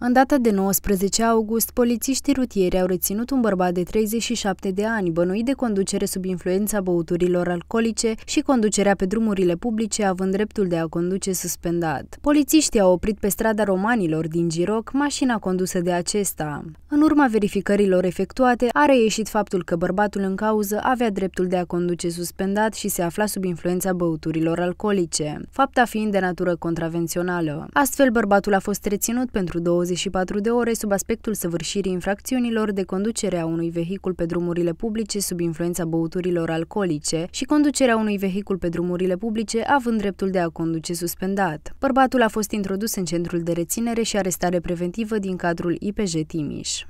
În data de 19 august, polițiștii rutieri au reținut un bărbat de 37 de ani, bănuit de conducere sub influența băuturilor alcoolice și conducerea pe drumurile publice, având dreptul de a conduce suspendat. Polițiștii au oprit pe strada romanilor din Giroc mașina condusă de acesta. În urma verificărilor efectuate, a reieșit faptul că bărbatul în cauză avea dreptul de a conduce suspendat și se afla sub influența băuturilor alcoolice, fapta fiind de natură contravențională. Astfel, bărbatul a fost reținut pentru 20 24 de ore sub aspectul săvârșirii infracțiunilor de conducerea unui vehicul pe drumurile publice sub influența băuturilor alcoolice și conducerea unui vehicul pe drumurile publice având dreptul de a conduce suspendat. Bărbatul a fost introdus în centrul de reținere și arestare preventivă din cadrul IPJ Timiș.